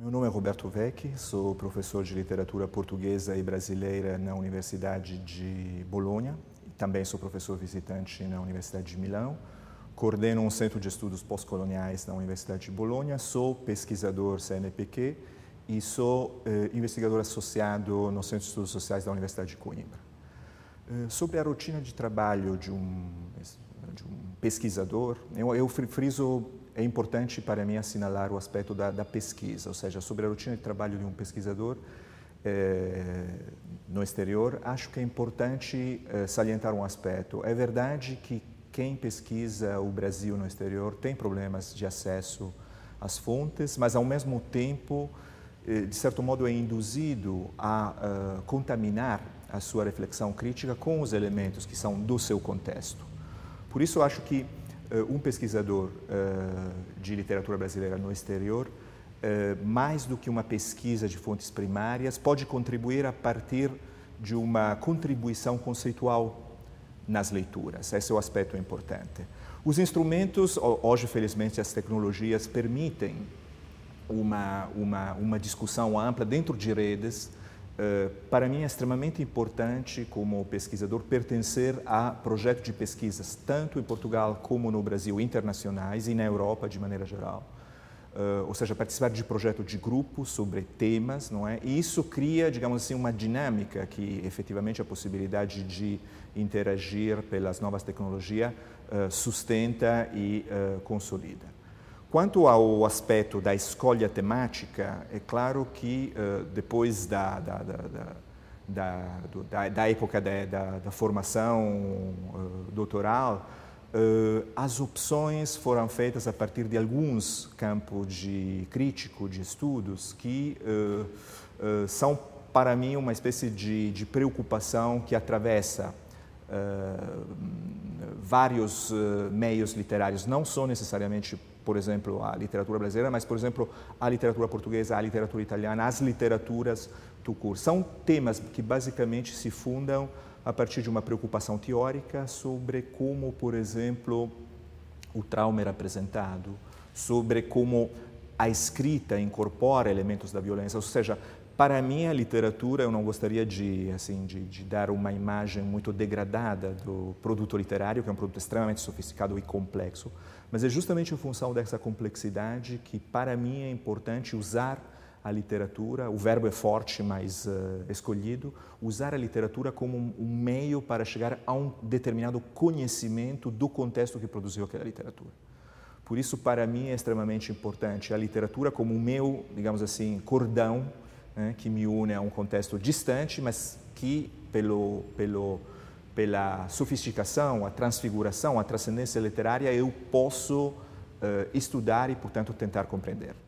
Meu nome é Roberto Vecchi, sou professor de literatura portuguesa e brasileira na Universidade de Bolonha. Também sou professor visitante na Universidade de Milão. Coordeno um centro de estudos pós-coloniais na Universidade de Bolonha. Sou pesquisador CNPq e sou eh, investigador associado no Centro de Estudos Sociais da Universidade de Coimbra. Eh, sobre a rotina de trabalho de um, de um pesquisador, eu, eu friso é importante para mim assinalar o aspecto da, da pesquisa, ou seja, sobre a rotina de trabalho de um pesquisador é, no exterior, acho que é importante é, salientar um aspecto. É verdade que quem pesquisa o Brasil no exterior tem problemas de acesso às fontes, mas ao mesmo tempo, eh, de certo modo, é induzido a, a contaminar a sua reflexão crítica com os elementos que são do seu contexto. Por isso, acho que eh, um pesquisador eh, de literatura brasileira no exterior, eh, mais do que uma pesquisa de fontes primárias, pode contribuir a partir de uma contribuição conceitual nas leituras. Esse é o aspecto importante. Os instrumentos, hoje, felizmente, as tecnologias permitem uma, uma, uma discussão ampla dentro de redes eh, para mim é extremamente importante, como pesquisador, pertencer a projetos de pesquisas, tanto em Portugal como no Brasil, internacionais e na Europa de maneira geral. Eh, ou seja, participar de projetos de grupo sobre temas, não é? E isso cria, digamos assim, uma dinâmica que efetivamente a possibilidade de interagir pelas novas tecnologias eh, sustenta e consolida. Quanto ao aspecto da escolha temática, é claro que uh, depois da, da, da, da, da época da, formação uh, doutoral, uh, as opções foram feitas a partir de alguns campos de crítico, de estudos, que são, para mim, uma espécie de, de preocupação que atravessa vários meios literários, não são necessariamente por exemplo, a literatura brasileira, mas, por exemplo, a literatura portuguesa, a literatura italiana, as literaturas do curso. São temas que basicamente se fundam a partir de uma preocupação teórica sobre como, por exemplo, o trauma era apresentado, sobre como a escrita incorpora elementos da violência, ou seja, para mim, a literatura, eu não gostaria de, assim, de, de, dar uma imagem muito degradada do produto literário, que é um produto extremamente sofisticado e complexo, mas é justamente em função dessa complexidade que, para mim, é importante usar a literatura, o verbo é forte, mas uh, escolhido, usar a literatura como um, um meio para chegar a um determinado conhecimento do contexto que produziu aquela literatura. Por isso, para mim, é extremamente importante a literatura como o meu, digamos assim, cordão né, que me une a um contexto distante, mas que, pelo, pelo, pela sofisticação, a transfiguração, a transcendência literária, eu posso uh, estudar e, portanto, tentar compreender.